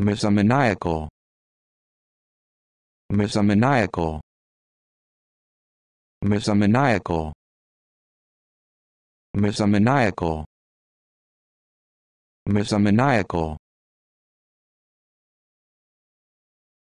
Misomaniacal. Misomaniacal. Misomaniacal. Misomaniacal. Misomaniacal.